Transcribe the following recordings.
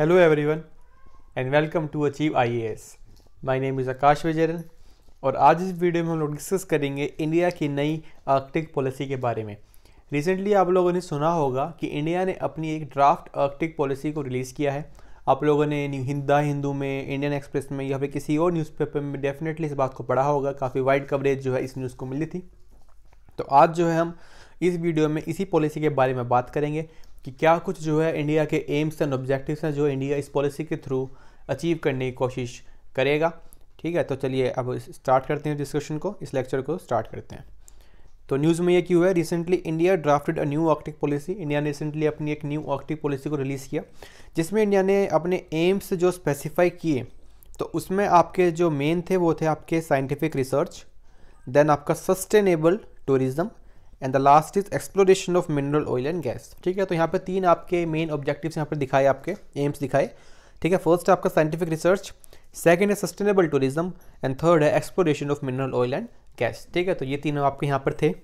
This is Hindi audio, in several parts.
Hello everyone and welcome to Achieve IAS. My name is Akash Vijayan और आज इस वीडियो में हम लोग डिस्कस करेंगे इंडिया की नई आर्कटिक पॉलिसी के बारे में रिसेंटली आप लोगों ने सुना होगा कि इंडिया ने अपनी एक ड्राफ्ट आर्कटिक पॉलिसी को रिलीज़ किया है आप लोगों ने हिंदा हिंदू में इंडियन एक्सप्रेस में या फिर किसी और न्यूज़पेपर में डेफिनेटली इस बात को पढ़ा होगा काफ़ी वाइड कवरेज जो है इस न्यूज़ को मिली थी तो आज जो है हम इस वीडियो में इसी पॉलिसी के बारे में बात करेंगे कि क्या कुछ जो है इंडिया के एम्स एंड ऑब्जेक्टिव्स हैं जो इंडिया इस पॉलिसी के थ्रू अचीव करने की कोशिश करेगा ठीक है तो चलिए अब स्टार्ट करते हैं डिस्कशन को इस लेक्चर को स्टार्ट करते हैं तो न्यूज़ में ये क्यों है recently India drafted a new Arctic policy India ने रिसेंटली अपनी एक न्यू आर्कटिक पॉलिसी को रिलीज़ किया जिसमें इंडिया ने अपने एम्स जो स्पेसिफाई किए तो उसमें आपके जो मेन थे वो थे आपके साइंटिफिक रिसर्च देन आपका sustainable tourism and the last is exploration of mineral oil and gas ठीक है तो यहाँ पे तीन आपके मेन ऑब्जेक्टिव्स यहाँ पर दिखाए आपके एम्स दिखाए ठीक है फर्स्ट आपका साइंटिफिक रिसर्च सेकेंड है सस्टेनेबल टूरिज्म एंड थर्ड है exploration of mineral oil and gas ठीक है तो ये तीनों आपके यहाँ पर थे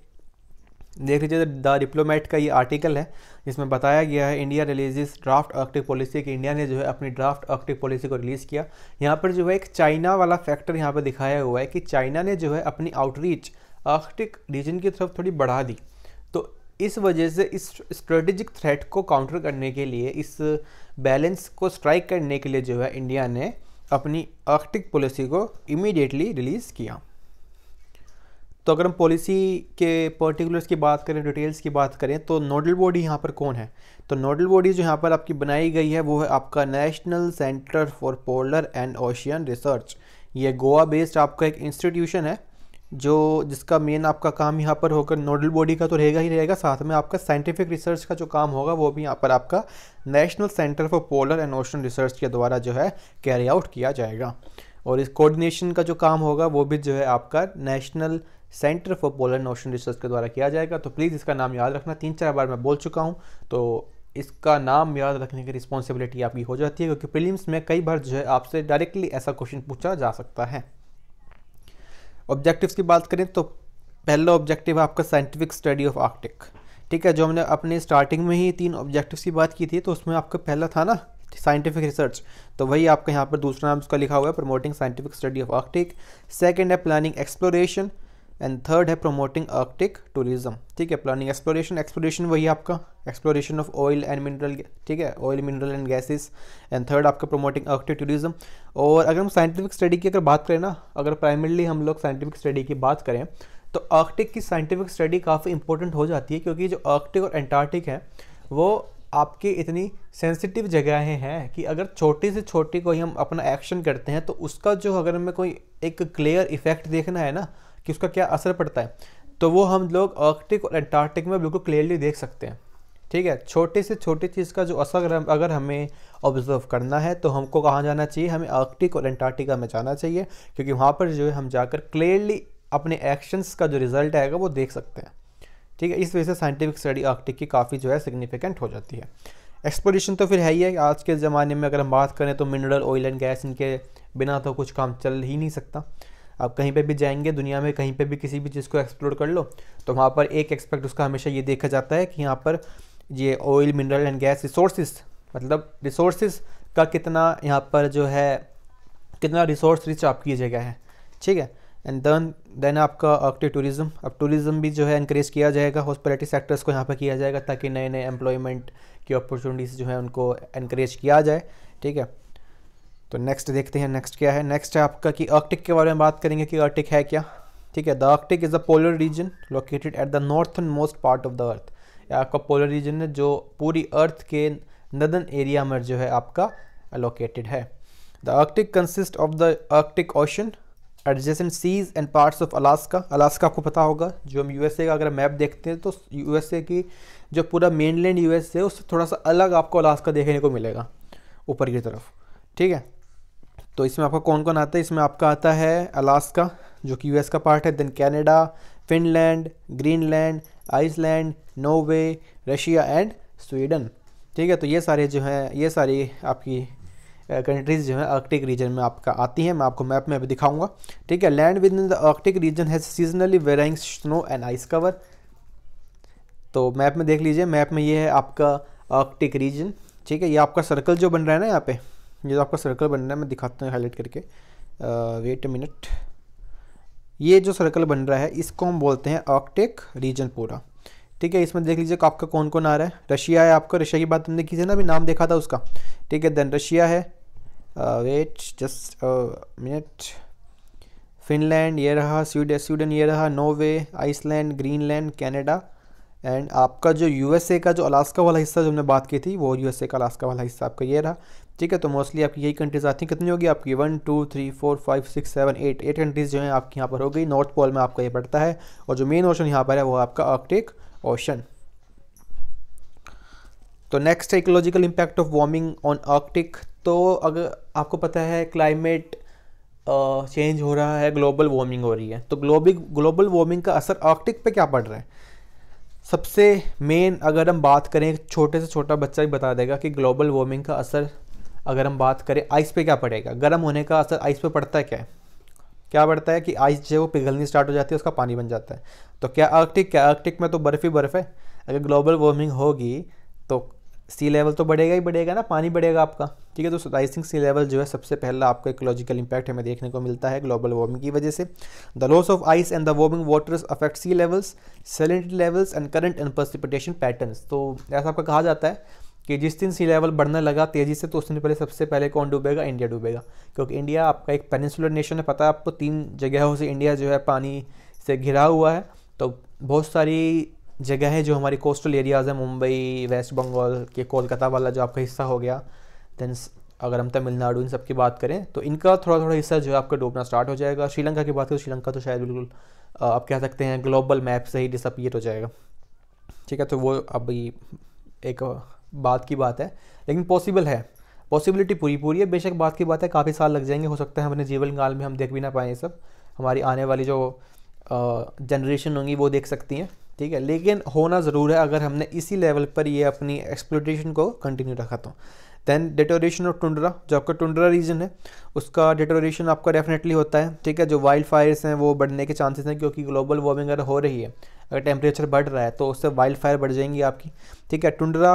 देख लीजिए द डिप्लोमेट का ये आर्टिकल है जिसमें बताया गया है India releases draft Arctic policy कि इंडिया ने जो है अपनी ड्राफ्ट आर्कटिक पॉलिसी को रिलीज़ किया यहाँ पर जो है एक चाइना वाला फैक्टर यहाँ पर दिखाया हुआ है कि चाइना ने जो है अपनी आउटरीच आर्कटिक रीजन की तरफ थोड़ी बढ़ा दी तो इस वजह से इस स्ट्रेटेजिक थ्रेट को काउंटर करने के लिए इस बैलेंस को स्ट्राइक करने के लिए जो है इंडिया ने अपनी आर्कटिक पॉलिसी को इमीडिएटली रिलीज़ किया तो अगर हम पॉलिसी के पर्टिकुलर्स की बात करें डिटेल्स की बात करें तो नोडल बॉडी यहाँ पर कौन है तो नोडल बॉडी जो यहाँ पर आपकी बनाई गई है वो है आपका national centre for polar and ocean research ये गोवा बेस्ड आपका एक इंस्टीट्यूशन है जो जिसका मेन आपका काम यहाँ पर होकर नोडल बॉडी का तो रहेगा ही रहेगा साथ में आपका साइंटिफिक रिसर्च का जो काम होगा वो भी यहाँ पर आपका national centre for polar and ocean research के द्वारा जो है कैरी आउट किया जाएगा और इस कोऑर्डिनेशन का जो काम होगा वो भी जो है आपका national centre for polar and ocean research के द्वारा किया जाएगा तो प्लीज़ इसका नाम याद रखना तीन चार बार मैं बोल चुका हूँ तो इसका नाम याद रखने की रिस्पॉन्सिबिलिटी आपकी हो जाती है क्योंकि प्रीलिम्स में कई बार जो है आपसे डायरेक्टली ऐसा क्वेश्चन पूछा जा सकता है ऑब्जेक्टिव्स की बात करें तो पहला ऑब्जेक्टिव है आपका साइंटिफिक स्टडी ऑफ आर्कटिक ठीक है जो हमने अपने स्टार्टिंग में ही तीन ऑब्जेक्टिव्स की बात की थी तो उसमें आपका पहला था ना साइंटिफिक रिसर्च तो वही आपका यहाँ पर दूसरा नाम उसका लिखा हुआ है promoting scientific study of Arctic second है प्लानिंग एक्सप्लोरेशन एंड थर्ड है प्रोमोटिंग आर्कटिक टूरिज्म ठीक है प्लानिंग एक्सप्लोरेशन एक्सप्लोरेशन वही आपका exploration of oil and mineral ठीक है oil mineral and gases and third आपका प्रोमोटिंग आर्कटिक टूरिज्म और अगर हम साइंटिफिक स्टडी की अगर बात करें ना अगर प्राइमरली हम लोग साइंटिफिक स्टडी की बात करें तो आर्कटिक की साइंटिफिक स्टडी काफ़ी इंपॉर्टेंट हो जाती है क्योंकि जो आर्कटिक और एंटार्कटिक है वो आपकी इतनी सेंसिटिव जगहें हैं कि अगर छोटी से छोटी कोई हम अपना एक्शन करते हैं तो उसका जो अगर हमें कोई एक क्लियर इफेक्ट देखना है ना कि उसका क्या असर पड़ता है तो वो हम लोग आर्कटिक और एंटार्कटिक में बिल्कुल क्लियरली देख सकते हैं ठीक है छोटे से छोटी चीज़ का जो असर अगर हमें ऑब्जर्व करना है तो हमको कहाँ जाना चाहिए हमें आर्कटिक और एंटार्क्टिका में जाना चाहिए क्योंकि वहाँ पर जो है हम जाकर क्लियरली अपने एक्शंस का जो रिज़ल्ट आएगा वो देख सकते हैं ठीक है इस वजह से साइंटिफिक स्टडी आर्कटिक की काफ़ी जो है सिग्निफिकेंट हो जाती है एक्सपोजिशन तो फिर है ही है आज के ज़माने में अगर हम बात करें तो मिनरल ऑयल एंड गैस इनके बिना तो कुछ काम चल ही नहीं सकता आप कहीं पे भी जाएंगे दुनिया में कहीं पे भी किसी भी चीज़ को एक्सप्लोर कर लो तो वहाँ पर एक एक्सपेक्ट उसका हमेशा ये देखा जाता है कि यहाँ पर ये oil mineral and gas resources मतलब रिसोर्सेज का कितना यहाँ पर जो है कितना रिसोर्स रिच आपकी ये जगह है ठीक है एंड देन देन आपका ऑक्टिव टूरिज़्म अब टूरिज़्म भी जो है इनक्रेज किया जाएगा हॉस्पिटलिटी सेक्टर्स को यहाँ पर किया जाएगा ताकि नए नए एम्प्लॉयमेंट की अपॉर्चुनिटीज़ जो है उनको इंक्रेज किया जाए ठीक है तो नेक्स्ट देखते हैं नेक्स्ट क्या है नेक्स्ट है आपका कि आर्कटिक के बारे में बात करेंगे कि आर्कटिक है क्या ठीक है the Arctic is a polar region located at the northernmost part of the earth या आपका पोलर रीजन है जो पूरी अर्थ के नदन एरिया में जो है आपका लोकेटेड है the Arctic consist of the Arctic Ocean adjacent seas and parts of Alaska Alaska आपको पता होगा जो हम यूएसए का अगर मैप देखते हैं तो यूएसए की जो पूरा मेनलैंड यूएसए है उससे थोड़ा सा अलग आपको अलास्का देखने को मिलेगा ऊपर की तरफ ठीक है तो इसमें आपका कौन कौन आता है इसमें आपका आता है अलास्का जो कि यूएस का पार्ट है then Canada Finland Greenland Iceland Norway Russia and Sweden ठीक है तो ये सारे जो हैं ये सारी आपकी कंट्रीज़ जो है आर्कटिक रीजन में आपका आती हैं मैं आपको मैप में अभी दिखाऊंगा ठीक है land within the Arctic region has seasonally varying snow and ice cover तो मैप में देख लीजिए मैप में ये है आपका आर्कटिक रीजन ठीक है ये आपका सर्कल जो बन रहा है ना यहाँ पे ये जो आपका सर्कल बन रहा है मैं दिखाता हूँ हाईलाइट करके वेट अ मिनट ये जो सर्कल बन रहा है इसको हम बोलते हैं ऑक्टेक रीजन पूरा ठीक है इसमें देख लीजिए आपका कौन कौन आ रहा है रशिया है आपका रशिया की बात हमने की थी ना अभी नाम देखा था उसका ठीक है देन रशिया है वेट जस्ट मिनट फिनलैंड ये रहा स्वीडन स्वीडन ये रहा Norway Iceland Greenland Canada and आपका जो यूएसए का जो अलास्का वाला हिस्सा जो हमने बात की थी वो यूएसए का अलास्का वाला हिस्सा आपका ये रहा ठीक है तो मोस्टली आपकी यही कंट्रीज़ आती हैं कितनी होगी आपकी one two three four five six seven eight eight countries जो है आपकी यहाँ पर हो गई नॉर्थ पोल में आपका ये पड़ता है और जो मेन ओशन यहाँ पर है वो आपका आर्कटिक ओशन तो नेक्स्ट है ecological impact of warming on Arctic तो अगर आपको पता है क्लाइमेट चेंज हो रहा है ग्लोबल वार्मिंग हो रही है तो ग्लोबिक ग्लोबल वार्मिंग का असर आर्कटिक पे क्या पड़ रहा है सबसे मेन अगर हम बात करें छोटे से छोटा बच्चा भी बता देगा कि ग्लोबल वार्मिंग का असर अगर हम बात करें आइस पे क्या पड़ेगा गर्म होने का असर आइस पे पड़ता है क्या क्या पड़ता है कि आइस जो पिघलनी स्टार्ट हो जाती है उसका पानी बन जाता है तो क्या आर्कटिक क्या आर्कटिक में तो बर्फ़ ही बर्फ़ है अगर ग्लोबल वार्मिंग होगी तो सी लेवल तो बढ़ेगा ही बढ़ेगा ना पानी बढ़ेगा आपका ठीक है तो राइसिंग सी लेवल जो है सबसे पहला आपको इकोलॉजिकल इंपैक्ट हमें देखने को मिलता है ग्लोबल वार्मिंग की वजह से the loss of ice and the warming waters affect sea levels salinity levels and current and precipitation patterns तो ऐसा आपका कहा जाता है कि जिस दिन सी लेवल बढ़ने लगा तेज़ी से तो उस दिन पहले सबसे पहले कौन डूबेगा इंडिया डूबेगा क्योंकि इंडिया आपका एक पेनिसुलर नेशन है पता है आपको तीन जगहों से इंडिया जो है पानी से घिरा हुआ है तो बहुत सारी जगह है जो हमारी कोस्टल एरियाज़ हैं मुंबई वेस्ट बंगाल के कोलकाता वाला जो आपका हिस्सा हो गया देन अगर हम तमिलनाडु इन सब की बात करें तो इनका थोड़ा थोड़ा हिस्सा जो है आपका डूबना स्टार्ट हो जाएगा श्रीलंका की बात करें तो श्रीलंका तो शायद बिल्कुल आप कह सकते हैं ग्लोबल मैप से ही डिसअपियर हो जाएगा ठीक है तो वो अभी एक बात की बात है लेकिन पॉसिबल है पॉसिबिलिटी पूरी पूरी है बेशक बात की बात है काफ़ी साल लग जाएंगे हो सकता है अपने जीवन काल में हम देख भी ना पाए ये सब हमारी आने वाली जो जनरेशन होंगी वो देख सकती हैं ठीक है लेकिन होना ज़रूर है अगर हमने इसी लेवल पर ये अपनी एक्सप्लोटेशन को कंटिन्यू रखा तो दैन डेटोरेशन ऑफ टुंड्रा जो आपका टुंड्रा रीजन है उसका डेटोरेशन आपका डेफिनेटली होता है ठीक है जो वाइल्ड फायर्स हैं वो बढ़ने के चांसेस हैं क्योंकि ग्लोबल वार्मिंग अगर हो रही है अगर टेम्परेचर बढ़ रहा है तो उससे वाइल्ड फायर बढ़ जाएंगी आपकी ठीक है tundra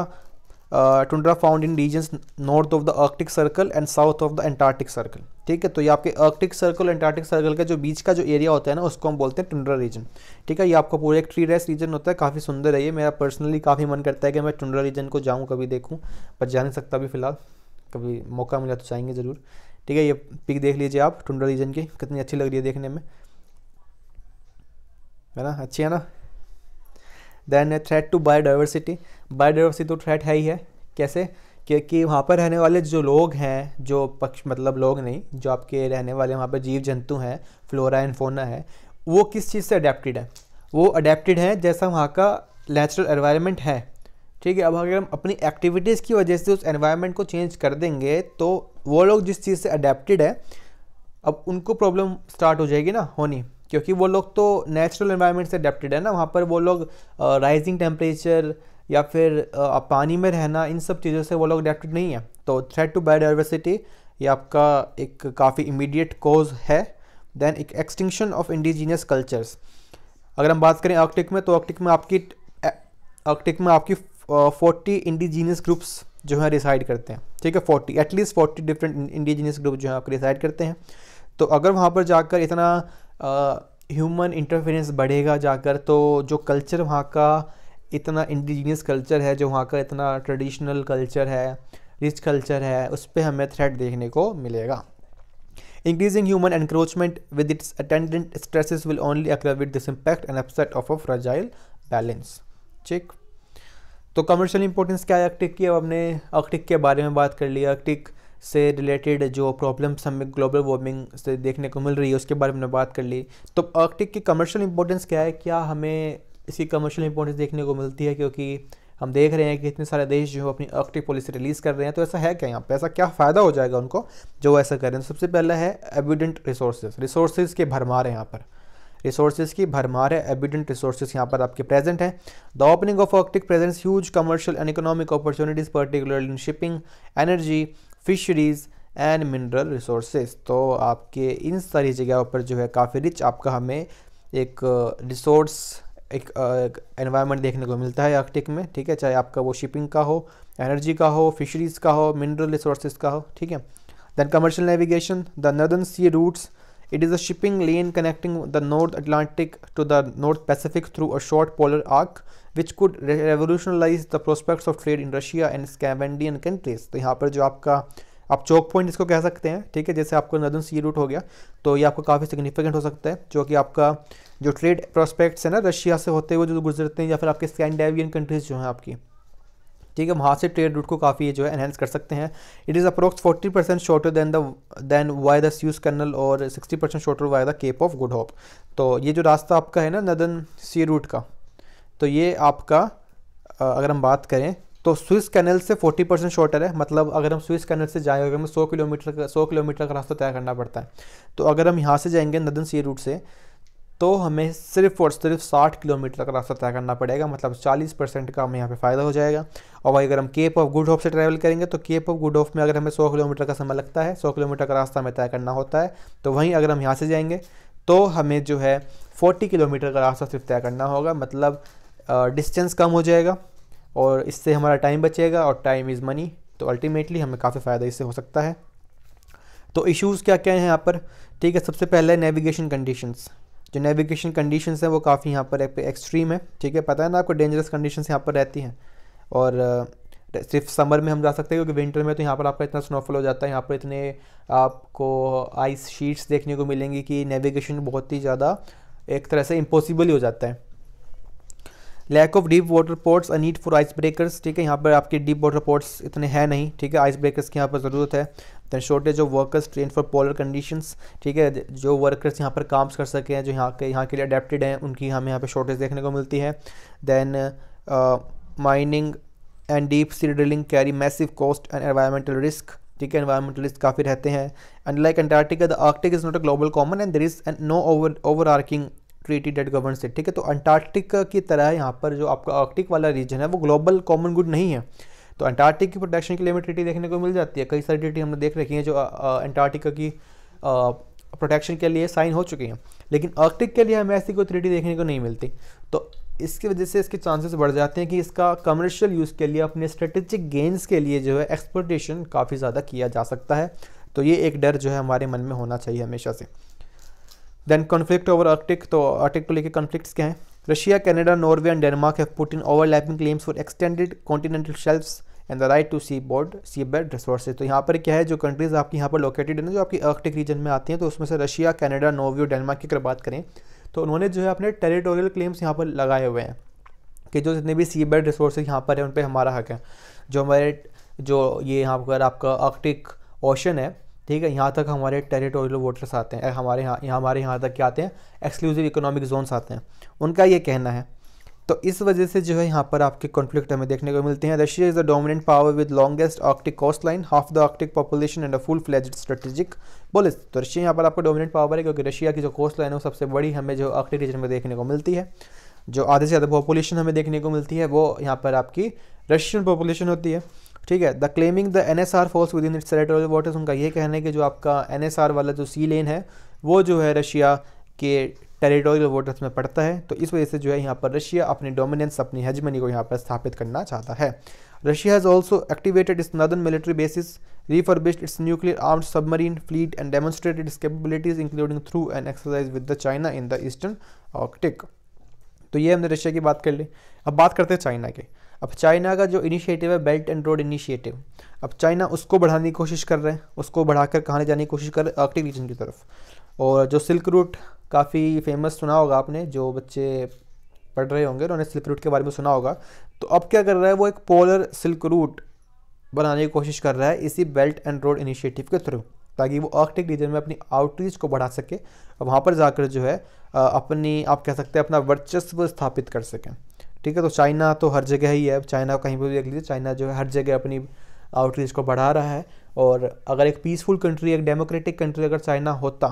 uh, tundra found in regions north of the arctic circle and south of the antarctic circle ठीक है तो ये आपके अर्कटिक सर्कल एंटार्कटिक सर्कल के जो बीच का जो एरिया होता है ना उसको हम बोलते हैं टुंड्रा रीजन ठीक है ये आपका पूरा एक ट्री रेस रीजन होता है काफ़ी सुंदर है ये मेरा पर्सनली काफ़ी मन करता है कि मैं टुंड्रा रीजन को जाऊँ कभी देखूँ पर जा नहीं सकता अभी फिलहाल कभी मौका मिला तो जाएंगे ज़रूर ठीक है ये पिक देख लीजिए आप टुंड्रा रीजन की कितनी अच्छी लग रही है देखने में है ना अच्छी है ना then threat to biodiversity biodiversity तो थ्रेट है ही है कैसे क्योंकि वहाँ पर रहने वाले जो लोग हैं जो पक्ष मतलब लोग नहीं जो आपके रहने वाले वहाँ पर जीव जंतु हैं फ्लोरा एंड फोना है वो किस चीज़ से अडेप्टिड है वो अडेप्टिड है जैसा वहाँ का नेचुरल एनवायरनमेंट है ठीक है अब अगर हम अपनी एक्टिविटीज़ की वजह से उस एनवायरनमेंट को चेंज कर देंगे तो वो लोग जिस चीज़ से अडेप्टिड है अब उनको प्रॉब्लम स्टार्ट हो जाएगी ना होनी क्योंकि वो लोग तो नेचुरल इन्वायरमेंट से अडेप्टेड है ना वहाँ पर वो लोग राइजिंग टेम्परेचर या फिर आ, पानी में रहना इन सब चीज़ों से वो लोग अडेप्टेड नहीं है तो थ्रेट टू बायोडाइवर्सिटी ये आपका एक काफ़ी इमीडिएट कोज है देन एक एक्सटिंक्शन ऑफ इंडिजीनियस कल्चर्स अगर हम बात करें आर्कटिक में तो आर्कटिक में आपकी आर्कटिक में आपकी फोर्टी इंडिजीनियस ग्रुप्स जो है रिसाइड करते हैं ठीक है forty at least forty different indigenous group जो है आपके रिसाइड करते हैं तो अगर वहाँ पर जाकर इतना ह्यूमन इंटरफेरेंस बढ़ेगा जाकर तो जो कल्चर वहाँ का इतना इंडिजीनियस कल्चर है जो वहाँ का इतना ट्रेडिशनल कल्चर है रिच कल्चर है उस पर हमें थ्रेट देखने को मिलेगा human encroachment with its attendant attendant will only occur with this impact and upset of a fragile balance ठीक तो कमर्शियल इंपॉर्टेंस क्या है अर्कटिक की अब हमने अर्कटिक के बारे में बात कर लिया अर्कटिक से रिलेटेड जो प्रॉब्लम्स हमें ग्लोबल वार्मिंग से देखने को मिल रही है उसके बारे में बात कर ली तो आर्कटिक की कमर्शियल इंपॉर्टेंस क्या है क्या हमें इसकी कमर्शियल इंपॉर्टेंस देखने को मिलती है क्योंकि हम देख रहे हैं कि इतने सारे देश जो है अपनी आर्कटिक पॉलिसी रिलीज़ कर रहे हैं तो ऐसा है क्या यहाँ पर ऐसा क्या फ़ायदा हो जाएगा उनको जो ऐसा कर रहे हैं तो सबसे पहला है एविडेंट रिसोर्सेज रिसोर्सेज के भरमार है यहाँ पर रिसोर्सेज की भरमार है एविडेंट रिसोर्सेज यहाँ पर आपके प्रेजेंट हैं the opening of Arctic presents huge commercial and economic opportunities particularly in shipping energy fisheries and mineral resources तो आपके इन सारी जगहों पर जो है काफ़ी रिच आपका हमें एक रिसोर्स एक एनवायरनमेंट देखने को मिलता है आर्कटिक में ठीक है चाहे आपका वो शिपिंग का हो एनर्जी का हो फिशरीज़ का हो मिनरल रिसोर्सेज का हो ठीक है then commercial navigation the northern sea routes It is a shipping lane connecting the North Atlantic to the North Pacific through a short polar arc which could revolutionize the prospects of trade in Russia and Scandinavian countries. तो यहाँ पर जो आपका आप चौक पॉइंट इसको कह सकते हैं ठीक है जैसे आपका नदन सी रूट हो गया तो ये आपका काफ़ी सिग्निफिकेंट हो सकता है जो कि आपका जो ट्रेड प्रोस्पेक्ट्स है ना रशिया से होते हुए जो गुजरते हैं या फिर आपके स्कैंडावियन कंट्रीज़ जो हैं आपकी ठीक है वहाँ से ट्रेड रूट को काफ़ी जो है एनहेंस कर सकते हैं it is approx forty percent shorter than than via the Suez Canal और sixty percent shorter via the Cape of Good Hope तो ये जो रास्ता आपका है ना नदन सी रूट का तो ये आपका अगर हम बात करें तो स्विस कैनल से 40 परसेंट शॉर्टर है मतलब अगर हम स्विस कैनल से जाएंगे अगर हमें 100 किलोमीटर का 100 किलोमीटर का रास्ता तय करना पड़ता है तो अगर हम यहाँ से जाएंगे नदन सी रूट से तो हमें सिर्फ और सिर्फ 60 किलोमीटर का रास्ता तय करना पड़ेगा मतलब 40 परसेंट का हमें यहाँ पे फ़ायदा हो जाएगा और वही अगर हम केप ऑफ गुड ऑफ से ट्रैवल करेंगे तो केप ऑफ गुड ऑफ में अगर हमें 100 किलोमीटर का समय लगता है 100 किलोमीटर का रास्ता हमें तय करना होता है तो वहीं अगर हम यहाँ से जाएंगे तो हमें जो है फोर्टी किलोमीटर का रास्ता सिर्फ तय करना होगा मतलब डिस्टेंस कम हो जाएगा और इससे हमारा टाइम बचेगा और टाइम इज़ मनी तो अल्टीमेटली हमें काफ़ी फ़ायदा इससे हो सकता है तो इश्यूज़ क्या क्या हैं यहाँ पर ठीक है सबसे पहले नेविगेशन कंडीशंस जो नेविगेशन कंडीशन हैं वो काफ़ी यहाँ पर एक्सट्रीम है ठीक है पता है ना आपको डेंजरस कंडीशन यहाँ पर रहती हैं और सिर्फ समर में हम जा सकते हैं क्योंकि विंटर में तो यहाँ पर आपका इतना स्नोफॉल हो जाता है यहाँ पर इतने आपको आइस शीट्स देखने को मिलेंगी कि नेविगेशन बहुत ही ज़्यादा एक तरह से इम्पॉसिबल ही हो जाता है lack of deep water ports a need for ice breakers ठीक है यहाँ पर आपके डीप वाटर पोर्ट्स इतने हैं नहीं ठीक है आइस ब्रेकर्स की यहाँ पर ज़रूरत है then shortage of workers train for polar conditions ठीक है जो वर्कर्स यहाँ पर काम कर सके हैं जो यहाँ के यहाँ के लिए अडेप्टेड हैं उनकी हमें यहाँ पर शॉर्टेज देखने को मिलती है then mining and deep sea drilling carry massive cost and environmental risk ठीक है रिस्क काफ़ी रहते हैं and like Antarctica the Arctic is not a global common and there is and no over overarching treaty that govern से ठीक है तो अंटार्कटिक की तरह यहाँ पर जो आपका आर्कटिक वाला रीजन है वो ग्लोबल कॉमन गुड नहीं है तो अंटार्कटिक की प्रोटेक्शन के लिए हमें ट्रीटी देखने को मिल जाती है कई सारी ट्रीटी हमने देख रखी है जो अंटार्कटिका की प्रोटेक्शन के लिए साइन हो चुकी हैं लेकिन आर्कटिक के लिए हमें ऐसी कोई ट्रीटी देखने को नहीं मिलती तो इसकी वजह से इसके चांसेस बढ़ जाते हैं कि इसका कमर्शियल यूज़ के लिए अपने स्ट्रेटेजिक गेंस के लिए जो है एक्सपोर्टेशन काफ़ी ज़्यादा किया जा सकता है तो ये एक डर जो है हमारे मन में होना चाहिए हमेशा से देन कॉन्फ्लिक्ट ओवर आर्टिक तो आर्टिक को लेकर कॉन्फ्लिक्ट्स क्या हैं Russia Canada Norway and Denmark have put in overlapping claims for extended continental shelfs and the right to seaboard seabed resources तो यहाँ पर क्या है जो कंट्रीज़ आपकी यहाँ पर लोकेटेड है ना जो आपकी आर्टिक रीजन में आती हैं तो उसमें से रशिया कनाडा नॉर्वे और डेनमार्क की अगर बात करें तो उन्होंने जो है अपने टेरिटोरियल क्लेम्स यहाँ पर लगाए हुए हैं कि जो जितने भी सी बेड रिसोर्स यहाँ पर है उन पर हमारा हक है जो हमारे जो ये यहाँ पर आपका आर्कटिक ओशन है ठीक है यहाँ तक हमारे टेरिटोरियल वोटर्स आते हैं हमारे यहाँ हमारे यहाँ तक क्या आते हैं एक्सक्लूसिव इकोनॉमिक जोनस आते हैं उनका ये कहना है तो इस वजह से जो है यहाँ पर आपके कॉन्फ्लिक्ट हमें देखने को मिलते हैं Russia is the dominant power with longest Arctic coastline half the Arctic population and a full fledge strategic बोले तो रशिया यहाँ पर आपका डोमिनेंट पावर है क्योंकि रशिया की जो कोस्ट लाइन है वो सबसे बड़ी हमें जो आर्कटिक रीजन में देखने को मिलती है जो आधे से ज़्यादा पॉपुलेशन हमें देखने को मिलती है वो यहाँ पर आपकी रशियन पॉपुलेशन होती है ठीक है the claiming the N S R falls within its territorial waters उनका ये कहना है कि जो आपका एन एस आर वाला जो सी लेन है वो जो है रशिया के टेरिटोरियल वाटर्स में पड़ता है तो इस वजह से जो है यहाँ पर रशिया अपनी डोमिनेंस अपनी हजमनी को यहाँ पर स्थापित करना चाहता है Russia has also activated its northern military bases refurbished its nuclear armed submarine fleet and demonstrated its capabilities including through an exercise with the China in the eastern Arctic. तो ये हमने रशिया की बात कर ली अब बात करते हैं चाइना की अब चाइना का जो इनिशिएटिव है बेल्ट एंड रोड इनिशिएटिव अब चाइना उसको बढ़ाने की कोशिश कर रहे हैं उसको बढ़ाकर कहाँ ले जाने की कोशिश कर रहे हैं आर्कटिक रीजन की तरफ और जो सिल्क रूट काफ़ी फेमस सुना होगा आपने जो बच्चे पढ़ रहे होंगे उन्होंने सिल्क रूट के बारे में सुना होगा तो अब क्या कर रहा है वो एक पोलर सिल्क रूट बनाने की कोशिश कर रहा है इसी बेल्ट एंड रोड इनिशिएटिव के थ्रू ताकि वो आर्कटिक रीजन में अपनी आउटरीच को बढ़ा सके वहाँ पर जाकर जो है अपनी आप कह सकते हैं अपना वर्चस्व स्थापित कर सकें ठीक है तो चाइना तो हर जगह ही है चाइना कहीं पर भी देख लीजिए चाइना जो है हर जगह अपनी आउटरीच को बढ़ा रहा है और अगर एक पीसफुल कंट्री एक डेमोक्रेटिक कंट्री अगर चाइना होता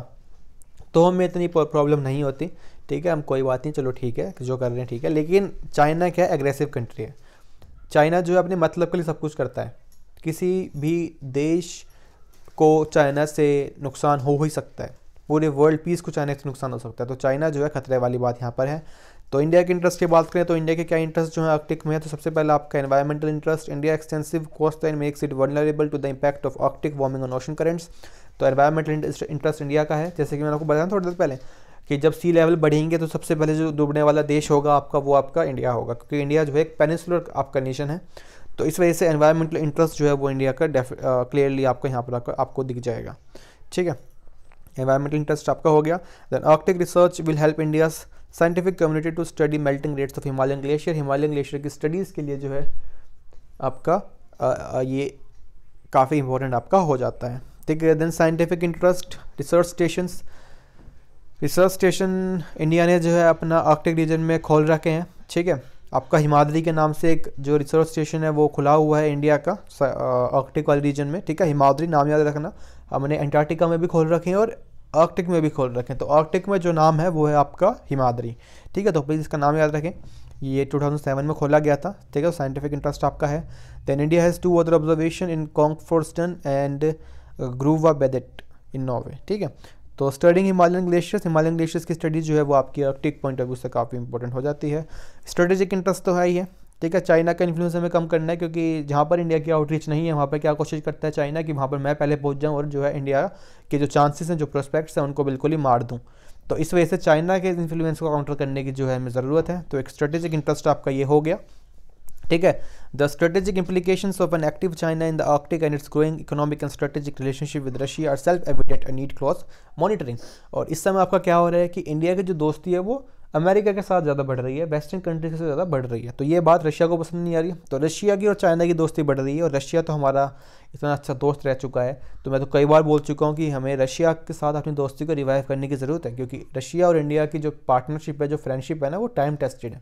तो हमें इतनी प्रॉब्लम नहीं होती ठीक है हम कोई बात नहीं चलो ठीक है जो कर रहे हैं ठीक है लेकिन चाइना क्या एग्रेसिव कंट्री है चाइना जो है अपने मतलब के लिए सब कुछ करता है किसी भी देश को चाइना से नुकसान हो ही सकता है पूरे वर्ल्ड पीस को चाइना से नुकसान हो सकता है तो चाइना जो है खतरे वाली बात यहाँ पर है तो इंडिया के इंटरेस्ट की बात करें तो इंडिया के क्या इंटरेस्ट जो है आर्कटिक में है तो सबसे पहले आपका environmental interest India extensive coast an makes it vulnerable to the impact of Arctic warming on ocean currents तो एनवायरमेंटल इंटरेस्ट इंडिया का है जैसे कि मैंने आपको बताया थोड़ी देर पहले कि जब सी लेवल बढ़ेंगे तो सबसे पहले जो डूबने वाला देश होगा आपका वो आपका इंडिया होगा क्योंकि इंडिया जो है एक पेनिसुलर आपका नेशन है तो इस वजह से एनवायरमेंटल इंटरेस्ट जो है वो इंडिया का क्लियरली आपको यहाँ पर आपको दिख जाएगा ठीक है एनवायरमेंटल इंटरेस्ट आपका हो गया then Arctic research will help India's scientific community to study melting rates of Himalayan glacier Himalayan glacier की स्टडीज़ के लिए जो है आपका आ, आ, ये काफ़ी इंपॉर्टेंट आपका हो जाता है ठीक है then scientific interest research station research station India ने जो है अपना आर्कटिक रीजन में खोल रखे हैं ठीक है आपका हिमाद्री के नाम से एक जो रिसर्च स्टेशन है वो खुला हुआ है इंडिया का आर्कटिक वाले रीजन में ठीक है हिमाद्री नाम याद रखना हमने एंटार्क्टिका में भी खोल रखे हैं और आर्कटिक में भी खोल रखें तो आर्कटिक में जो नाम है वो है आपका हिमाद्री ठीक है तो प्लीज़ इसका नाम याद रखें ये 2007 में खोला गया था ठीक है साइंटिफिक इंटरेस्ट आपका है then India has two other observation in Kongsfjorden and Gruvebadet in Norway ठीक है तो studying Himalayan glaciers Himalayan glaciers की स्टडी जो है वो आपकी आर्कटिक पॉइंट ऑफ व्यू से काफ़ी इंपॉर्टेंट हो जाती है स्ट्रेटेजिक इंटरेस्ट तो है ही है ठीक है चाइना का इन्फ्लुएंस हमें कम करना है क्योंकि जहाँ पर इंडिया की आउटरीच नहीं है वहाँ पर क्या कोशिश करता है चाइना कि वहाँ पर मैं पहले पहुँच जाऊँ और जो है इंडिया के जो चांसेस हैं जो प्रोस्पेक्ट्स हैं उनको बिल्कुल ही मार दूँ तो इस वजह से चाइना के इन्फ्लुएंस को काउंटर करने की जो है हमें ज़रूरत है तो एक स्ट्रेटेजिक इंटरेस्ट आपका ये हो गया ठीक है the strategic implication of an active China in the Arctic and its growing economic and strategic relationship with Russia are self evident and need close monitoring और इस समय आपका क्या हो रहा है कि इंडिया की जो दोस्ती है वो अमेरिका के साथ ज़्यादा बढ़ रही है वेस्टर्न कंट्री से ज़्यादा बढ़ रही है तो ये बात रशिया को पसंद नहीं आ रही तो रशिया की और चाइना की दोस्ती बढ़ रही है और रशिया तो हमारा इतना अच्छा दोस्त रह चुका है तो मैं तो कई बार बोल चुका हूँ कि हमें रशिया के साथ अपनी दोस्ती को रिवाइव करने की ज़रूरत है क्योंकि रशिया और इंडिया की जो पार्टनरशिप है जो फ्रेंडशिप है ना वो टाइम टेस्टेड है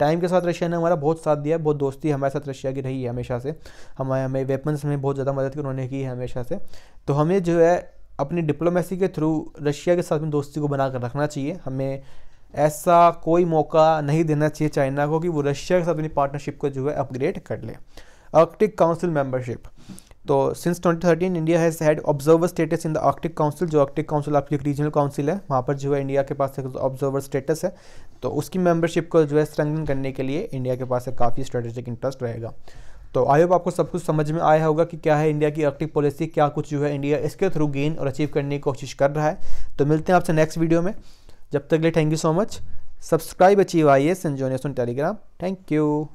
टाइम के साथ रशिया ने हमारा बहुत साथ दिया बहुत दोस्ती हमारे साथ रशिया की रही है हमेशा से हमारे हमें वेपन्स में बहुत ज़्यादा मदद उन्होंने की है हमेशा से तो हमें जो है अपनी डिप्लोमेसी के थ्रू रशिया के साथ अपनी दोस्ती को बनाकर रखना चाहिए हमें ऐसा कोई मौका नहीं देना चाहिए चाइना को कि वो रशिया के साथ अपनी पार्टनरशिप को जो है अपग्रेड कर ले आर्कटिक काउंसिल मेंबरशिप तो since 2013 India has had observer status in the Arctic council जो आर्कटिक काउंसिल आपकी एक रीजनल काउंसिल है वहाँ पर जो है इंडिया के पास एक ऑब्जर्वर स्टेटस है तो उसकी मेंबरशिप को जो है स्ट्रेंथन करने के लिए इंडिया के पास एक काफ़ी स्ट्रेटेजिक इंटरेस्ट रहेगा तो आई होप आपको सब कुछ समझ में आया होगा कि क्या है इंडिया की आर्कटिक पॉलिसी क्या कुछ जो है इंडिया इसके थ्रू गेन और अचीव करने की कोशिश कर रहा है तो मिलते हैं आपसे नेक्स्ट वीडियो में जब तक ले thank you so much subscribe achieve I S on Telegram thank you